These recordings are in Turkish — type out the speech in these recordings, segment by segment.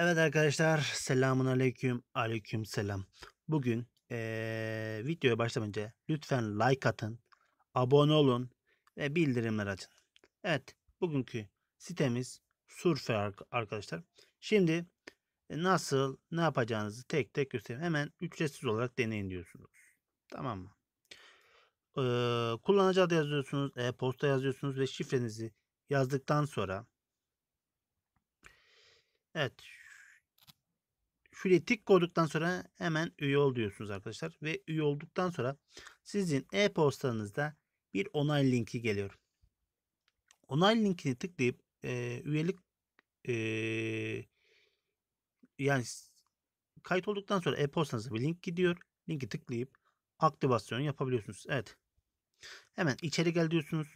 Evet arkadaşlar selamun aleyküm aleyküm selam. Bugün ee, videoya başlamadan önce lütfen like atın, abone olun ve bildirimler açın. Evet bugünkü sitemiz Surfer arkadaşlar. Şimdi e, nasıl ne yapacağınızı tek tek göstereyim. Hemen ücretsiz olarak deneyin diyorsunuz. Tamam mı? Ee, kullanıcı adı yazıyorsunuz, e-posta yazıyorsunuz ve şifrenizi yazdıktan sonra Evet Şuraya tik koyduktan sonra hemen üye ol diyorsunuz arkadaşlar. Ve üye olduktan sonra sizin e-postanızda bir onay linki geliyor. Onay linkini tıklayıp e, üyelik e, yani kayıt olduktan sonra e-postanıza bir link gidiyor. Linki tıklayıp aktivasyon yapabiliyorsunuz. Evet. Hemen içeri gel diyorsunuz.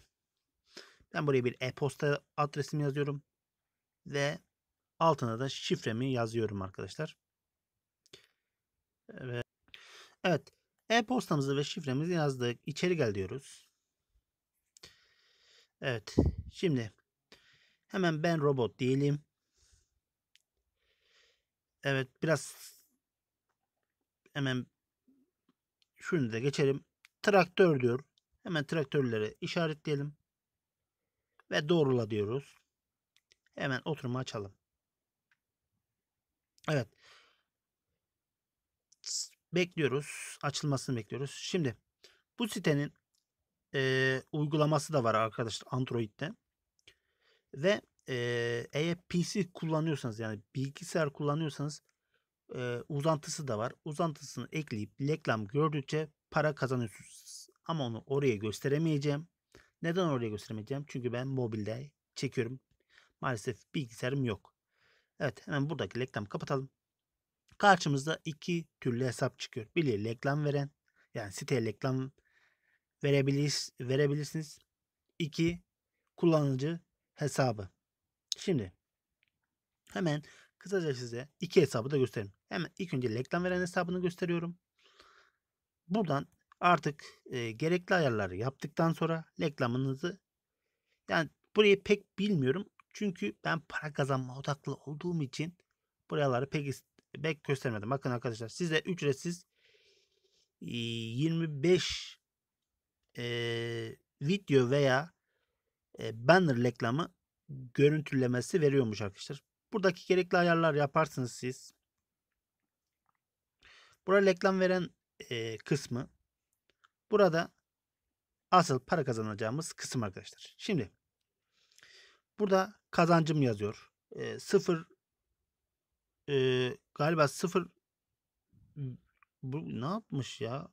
Ben buraya bir e-posta adresimi yazıyorum. Ve altına da şifremi yazıyorum arkadaşlar. Evet. Evet. E-postamızı ve şifremizi yazdık. İçeri gel diyoruz. Evet. Şimdi hemen ben robot diyelim. Evet biraz hemen şunu da geçelim. Traktör diyor. Hemen traktörleri işaretleyelim. Ve doğrula diyoruz. Hemen oturumu açalım. Evet bekliyoruz. Açılmasını bekliyoruz. Şimdi bu sitenin e, uygulaması da var arkadaşlar Android'de. Ve eğer PC kullanıyorsanız yani bilgisayar kullanıyorsanız e, uzantısı da var. Uzantısını ekleyip reklam gördükçe para kazanıyorsunuz. Ama onu oraya gösteremeyeceğim. Neden oraya gösteremeyeceğim? Çünkü ben mobilde çekiyorum. Maalesef bilgisayarım yok. Evet hemen buradaki reklamı kapatalım. Karşımızda iki türlü hesap çıkıyor. Biri reklam veren yani site reklam verebilir, verebilirsiniz. İki kullanıcı hesabı. Şimdi hemen kısaca size iki hesabı da göstereyim. Hemen ilk önce reklam veren hesabını gösteriyorum. Buradan artık e, gerekli ayarları yaptıktan sonra reklamınızı yani burayı pek bilmiyorum. Çünkü ben para kazanma odaklı olduğum için buraları pek bek göstermedim. Bakın arkadaşlar size ücretsiz 25 e, video veya e, banner reklamı görüntülemesi veriyormuş arkadaşlar. Buradaki gerekli ayarlar yaparsınız siz. Burada reklam veren e, kısmı. Burada asıl para kazanacağımız kısım arkadaşlar. Şimdi burada kazancım yazıyor. E, sıfır e, galiba sıfır bu ne yapmış ya?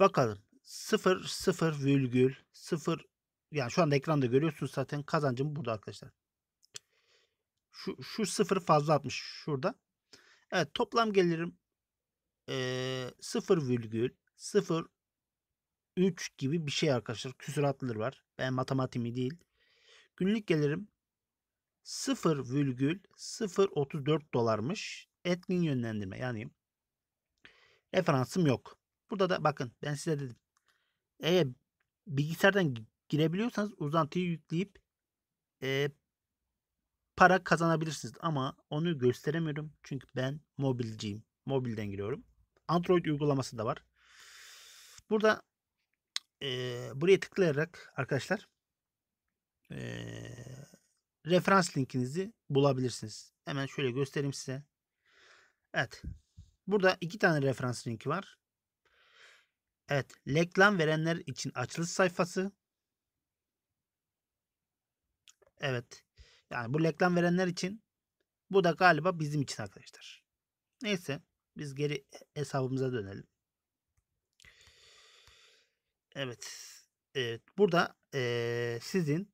Bakalım. 0 0 virgül 0 yani şu anda ekranda görüyorsunuz zaten kazancım burada arkadaşlar. Şu, şu sıfır fazla atmış şurada. Evet toplam gelirim e, 0 virgül 0 3 gibi bir şey arkadaşlar. Küsuratlıdır var. Ben matematiğimi değil. Günlük gelirim 0,034 dolarmış. Etkin yönlendirme yani referansım yok. Burada da bakın ben size dedim. Eğer bilgisayardan girebiliyorsanız uzantıyı yükleyip e, para kazanabilirsiniz. Ama onu gösteremiyorum. Çünkü ben mobilciyim. Mobilden giriyorum. Android uygulaması da var. Burada e, buraya tıklayarak arkadaşlar e, referans linkinizi bulabilirsiniz. Hemen şöyle göstereyim size. Evet. Burada iki tane referans linki var. Evet. Reklam verenler için açılış sayfası. Evet. Yani bu reklam verenler için bu da galiba bizim için arkadaşlar. Neyse. Biz geri hesabımıza dönelim. Evet. Evet. Burada ee, sizin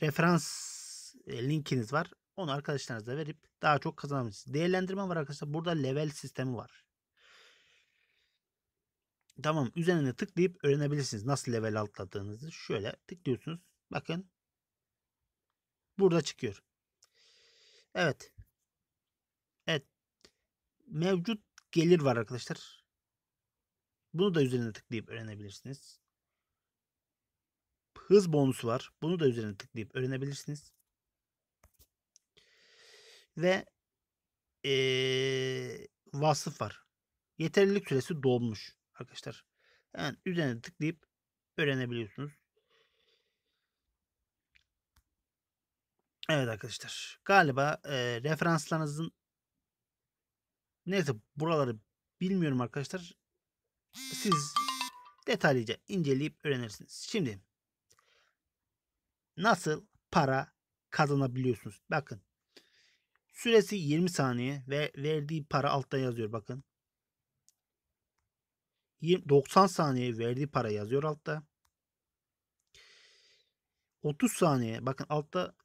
referans linkiniz var. Onu arkadaşlarınıza verip daha çok kazanabilirsiniz. Değerlendirme var arkadaşlar. Burada level sistemi var. Tamam üzerine tıklayıp öğrenebilirsiniz. Nasıl level atladığınızı. Şöyle tıklıyorsunuz. Bakın. Burada çıkıyor. Evet. Evet. Mevcut gelir var arkadaşlar. Bunu da üzerine tıklayıp öğrenebilirsiniz hız bonusu var. Bunu da üzerine tıklayıp öğrenebilirsiniz. Ve ee, vasıf var. Yeterlilik süresi dolmuş arkadaşlar. Yani üzerine tıklayıp öğrenebiliyorsunuz. Evet arkadaşlar. Galiba e, referanslarınızın neyse buraları bilmiyorum arkadaşlar. Siz detaylıca inceleyip öğrenirsiniz. Şimdi nasıl para kazanabiliyorsunuz? Bakın. Süresi 20 saniye ve verdiği para altta yazıyor bakın. 90 saniye verdiği para yazıyor altta. 30 saniye bakın altta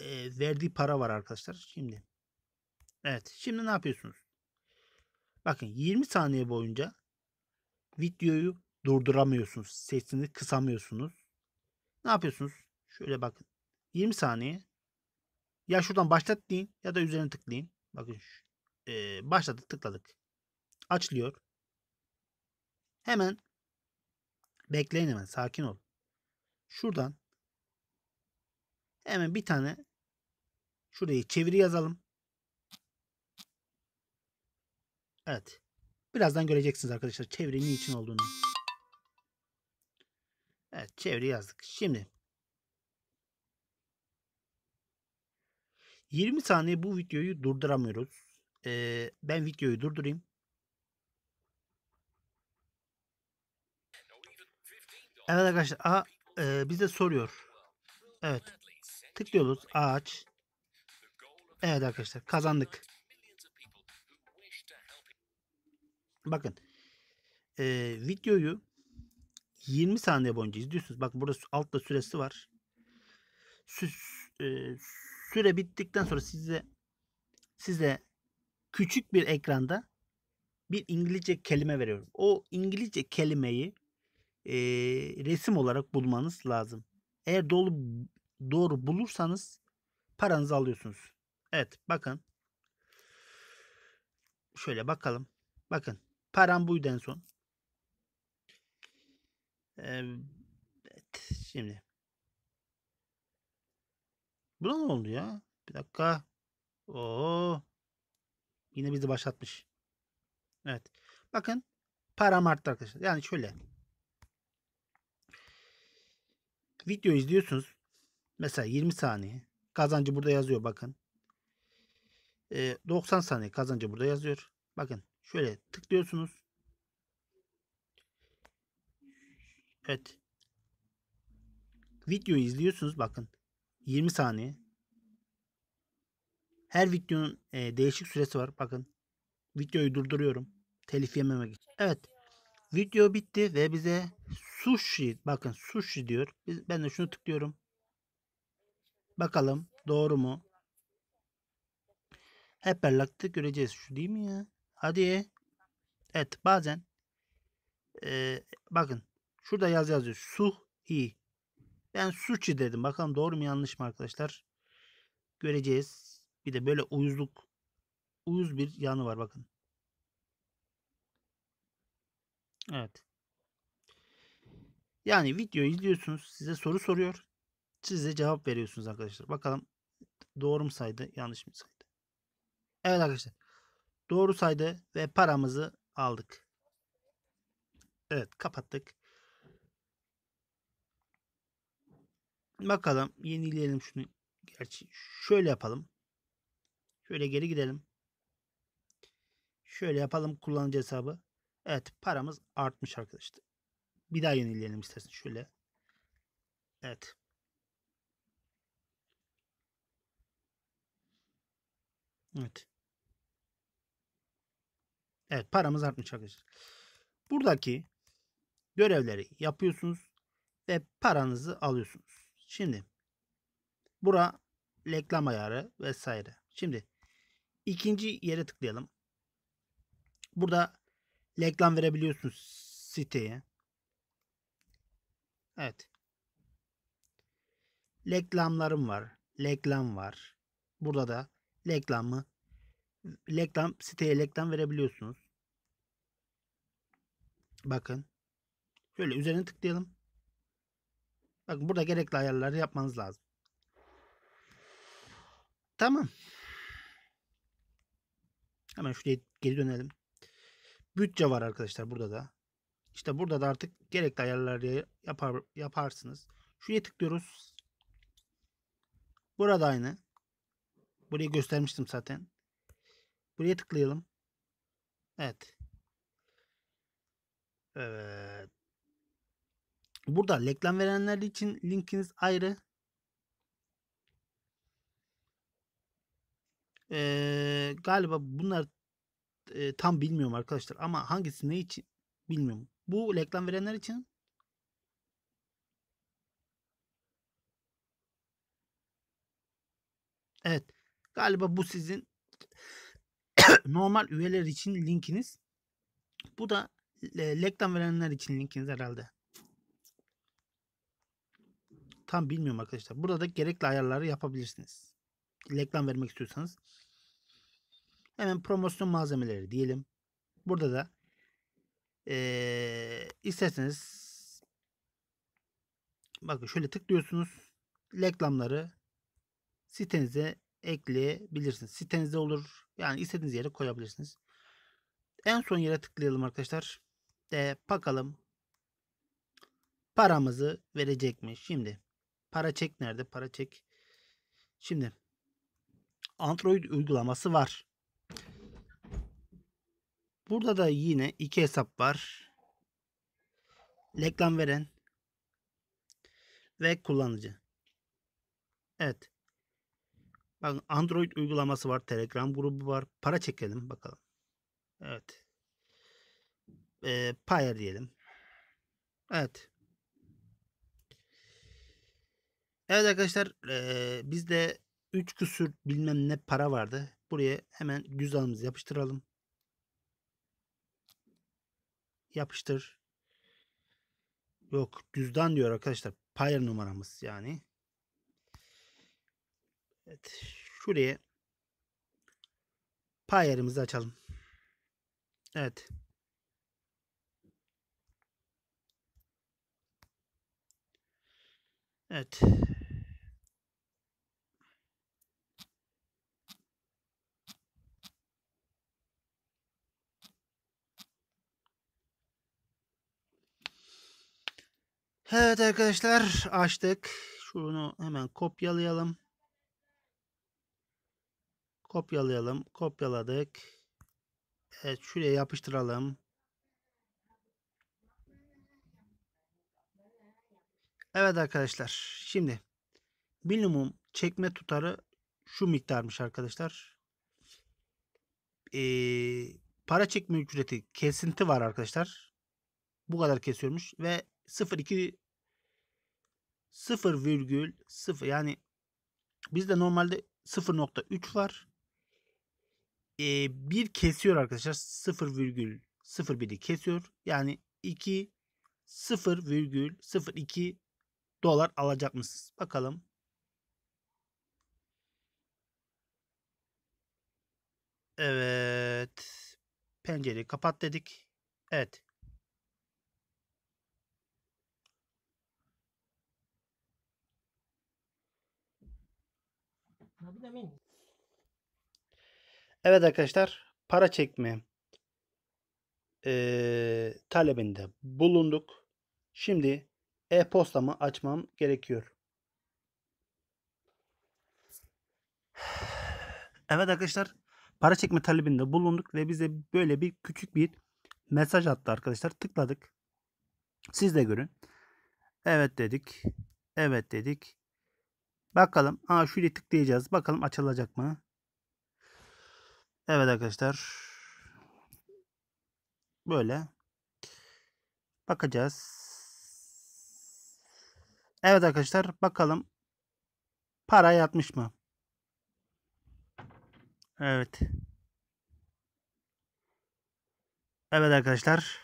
e, verdiği para var arkadaşlar. Şimdi Evet şimdi ne yapıyorsunuz? Bakın 20 saniye boyunca videoyu durduramıyorsunuz. Sesini kısamıyorsunuz. Ne yapıyorsunuz? Şöyle bakın. 20 saniye. Ya şuradan başlat deyin ya da üzerine tıklayın. Bakın e, başladık tıkladık. Açılıyor. Hemen bekleyin hemen sakin ol. Şuradan hemen bir tane şurayı çeviri yazalım. Evet. Birazdan göreceksiniz arkadaşlar çevirinin için olduğunu. Evet çeviri yazdık. Şimdi 20 saniye bu videoyu durduramıyoruz. Ee, ben videoyu durdurayım. Evet arkadaşlar a, e, bize soruyor. Evet. Tıklıyoruz ağaç. Evet arkadaşlar kazandık. Bakın. E, videoyu 20 saniye boyunca izliyorsunuz. Bak burada altta süresi var. Süs, e, süre bittikten sonra size size küçük bir ekranda bir İngilizce kelime veriyorum. O İngilizce kelimeyi e, resim olarak bulmanız lazım. Eğer dolu doğru bulursanız paranızı alıyorsunuz. Evet bakın. Şöyle bakalım. Bakın param buydu en son. Evet şimdi Buna ne oldu ya? Bir dakika. Oo. Yine bizi başlatmış. Evet. Bakın param arttı arkadaşlar. Yani şöyle. Video izliyorsunuz. Mesela 20 saniye. Kazancı burada yazıyor bakın. E, ee, 90 saniye kazancı burada yazıyor. Bakın şöyle tıklıyorsunuz. Evet. video izliyorsunuz bakın. 20 saniye. Her videonun e, değişik süresi var. Bakın. Videoyu durduruyorum. Telif yememek için. Evet. Video bitti ve bize sushi bakın sushi diyor. Biz, ben de şunu tıklıyorum. Bakalım doğru mu? Hep birlikte göreceğiz. Şu değil mi ya? Hadi. Evet bazen e, bakın şurada yaz yazıyor. Suhi. Ben Suçi dedim. Bakalım doğru mu yanlış mı arkadaşlar? Göreceğiz. Bir de böyle uyuzluk uyuz bir yanı var bakın. Evet. Yani video izliyorsunuz. Size soru soruyor. size cevap veriyorsunuz arkadaşlar. Bakalım doğru mu saydı yanlış mı saydı. Evet arkadaşlar. Doğru saydı ve paramızı aldık. Evet kapattık. Bakalım yenileyelim şunu. Gerçi şöyle yapalım. Şöyle geri gidelim. Şöyle yapalım kullanıcı hesabı. Evet paramız artmış arkadaşlar. Bir daha yenileyelim istersen şöyle. Evet. Evet. Evet paramız artmış arkadaşlar. Buradaki görevleri yapıyorsunuz ve paranızı alıyorsunuz. Şimdi bura reklam ayarı vesaire. Şimdi ikinci yere tıklayalım. Burada reklam verebiliyorsunuz siteye. Evet. Reklamlarım var. Reklam var. Burada da reklamı reklam siteye reklam verebiliyorsunuz. Bakın. Şöyle üzerine tıklayalım. Bakın burada gerekli ayarları yapmanız lazım. Tamam. Hemen şuraya geri dönelim. Bütçe var arkadaşlar burada da. İşte burada da artık gerekli ayarları yapar, yaparsınız. Şuraya tıklıyoruz. Burada aynı. Burayı göstermiştim zaten. Buraya tıklayalım. Evet. Evet. Burada reklam verenler için linkiniz ayrı. Ee, galiba bunlar e, tam bilmiyorum arkadaşlar ama hangisi ne için bilmiyorum. Bu reklam verenler için Evet. Galiba bu sizin normal üyeler için linkiniz. Bu da reklam verenler için linkiniz herhalde. Tam bilmiyorum arkadaşlar. Burada da gerekli ayarları yapabilirsiniz. Reklam vermek istiyorsanız. Hemen promosyon malzemeleri diyelim. Burada da ee, isterseniz bakın şöyle tıklıyorsunuz. Reklamları sitenize ekleyebilirsiniz. sitenize olur. Yani istediğiniz yere koyabilirsiniz. En son yere tıklayalım arkadaşlar. De bakalım paramızı verecek mi? Şimdi Para çek nerede? Para çek. Şimdi Android uygulaması var. Burada da yine iki hesap var. Reklam veren ve kullanıcı. Evet. Bakın Android uygulaması var. Telegram grubu var. Para çekelim bakalım. Evet. Ee, Payer diyelim. Evet. Evet arkadaşlar e, bizde 3 küsür bilmem ne para vardı. Buraya hemen cüzdanımızı yapıştıralım. Yapıştır. Yok cüzdan diyor arkadaşlar. Payer numaramız yani. Evet şuraya payerimizi açalım. Evet. Evet. Evet arkadaşlar açtık. Şunu hemen kopyalayalım. Kopyalayalım. Kopyaladık. Evet şuraya yapıştıralım. Evet arkadaşlar şimdi minimum çekme tutarı şu miktarmış arkadaşlar. Ee, para çekme ücreti kesinti var arkadaşlar. Bu kadar kesiyormuş ve 0.2 0,0 yani bizde normalde 0.3 var. Ee, bir kesiyor arkadaşlar 0,01'i kesiyor. Yani 2 0,02 dolar alacak mısınız? Bakalım. Evet. Pencereyi kapat dedik. Evet. Evet arkadaşlar para çekme e, talebinde bulunduk. Şimdi e-postamı açmam gerekiyor. Evet arkadaşlar para çekme talebinde bulunduk ve bize böyle bir küçük bir mesaj attı arkadaşlar. Tıkladık. Siz de görün. Evet dedik. Evet dedik. Bakalım. Aa şuraya tıklayacağız. Bakalım açılacak mı? Evet arkadaşlar. Böyle. Bakacağız. Evet arkadaşlar bakalım para yatmış mı? Evet. Evet arkadaşlar.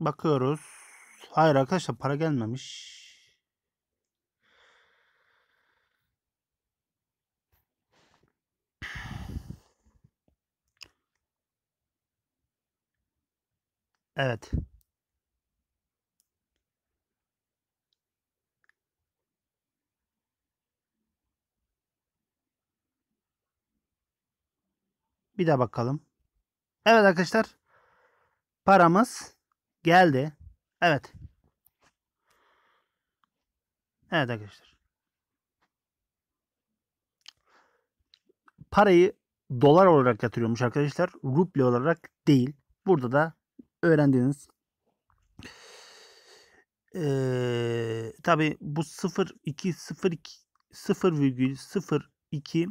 Bakıyoruz. Hayır arkadaşlar para gelmemiş. Evet. Bir de bakalım. Evet arkadaşlar. Paramız geldi. Evet. Evet arkadaşlar. Parayı dolar olarak yatırıyormuş arkadaşlar. Ruble olarak değil. Burada da öğrendiniz. Ee, tabii bu 0 2 0 2 0,02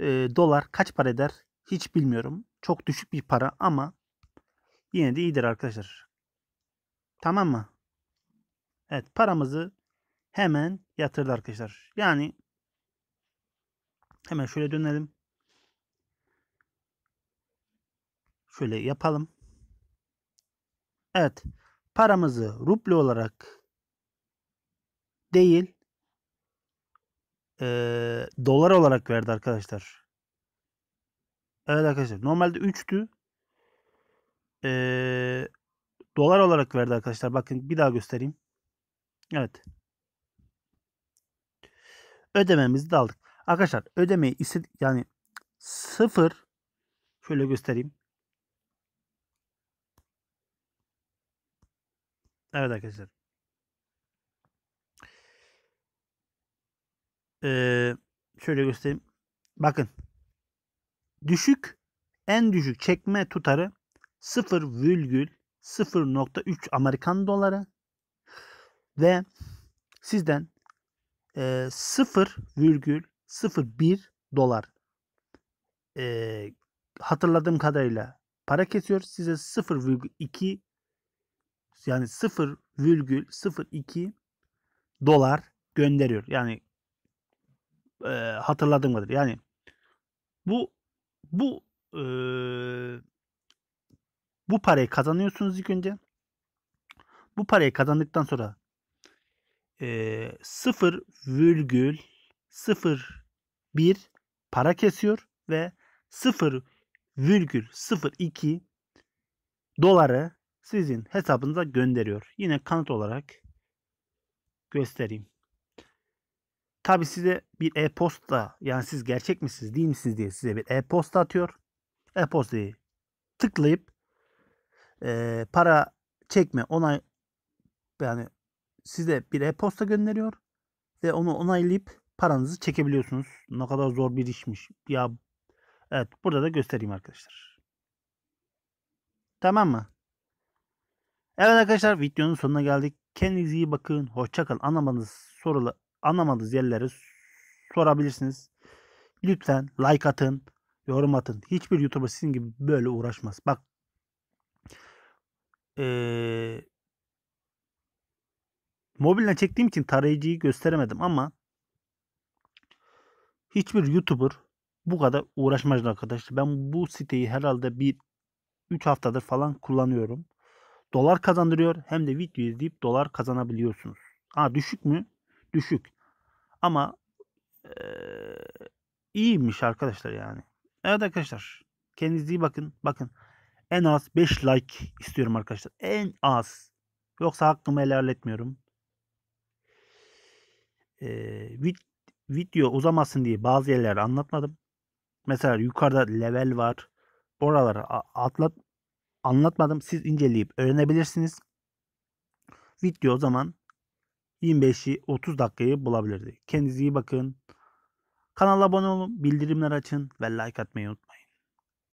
e, dolar kaç para eder hiç bilmiyorum. Çok düşük bir para ama yine de iyidir arkadaşlar. Tamam mı? Evet paramızı hemen yatırdı arkadaşlar. Yani hemen şöyle dönelim. Şöyle yapalım. Evet. Paramızı ruble olarak değil e, dolar olarak verdi arkadaşlar. Evet arkadaşlar. Normalde 3'tü. E, dolar olarak verdi arkadaşlar. Bakın bir daha göstereyim. Evet. Ödememizi de aldık. Arkadaşlar ödemeyi istedik yani sıfır şöyle göstereyim. Evet arkadaşlar. Ee, şöyle göstereyim. Bakın. Düşük en düşük çekme tutarı 0,0.3 Amerikan doları ve sizden e, 0,01 dolar e, hatırladığım kadarıyla para kesiyor. Size 0,2 yani 0,02 dolar gönderiyor. Yani e, hatırladığım kadar. Yani bu bu e, bu parayı kazanıyorsunuz ilk önce. Bu parayı kazandıktan sonra e, 0,01 para kesiyor ve 0,02 doları sizin hesabınıza gönderiyor. Yine kanıt olarak göstereyim. Tabi size bir e-posta yani siz gerçek misiniz değil misiniz diye size bir e-posta atıyor. E-postayı tıklayıp e, para çekme onay yani size bir e-posta gönderiyor ve onu onaylayıp paranızı çekebiliyorsunuz. Ne kadar zor bir işmiş. Ya evet burada da göstereyim arkadaşlar. Tamam mı? Evet arkadaşlar videonun sonuna geldik. Kendinize iyi bakın. Hoşçakalın. Anlamadığınız soruları, anlamadığınız yerleri sorabilirsiniz. Lütfen like atın. Yorum atın. Hiçbir YouTuber sizin gibi böyle uğraşmaz. Bak. Ee, mobilden çektiğim için tarayıcıyı gösteremedim ama hiçbir YouTuber bu kadar uğraşmaz arkadaşlar. Ben bu siteyi herhalde bir 3 haftadır falan kullanıyorum dolar kazandırıyor hem de video izleyip dolar kazanabiliyorsunuz. Ha düşük mü? Düşük. Ama e, iyiymiş arkadaşlar yani. Evet arkadaşlar. Kendinize iyi bakın. Bakın. En az 5 like istiyorum arkadaşlar. En az. Yoksa hakkımı helal etmiyorum. Ee, vid video uzamasın diye bazı yerleri anlatmadım. Mesela yukarıda level var. Oraları atlat anlatmadım. Siz inceleyip öğrenebilirsiniz. Video o zaman 25'i 30 dakikayı bulabilirdi. Kendinize iyi bakın. Kanala abone olun, bildirimler açın ve like atmayı unutmayın.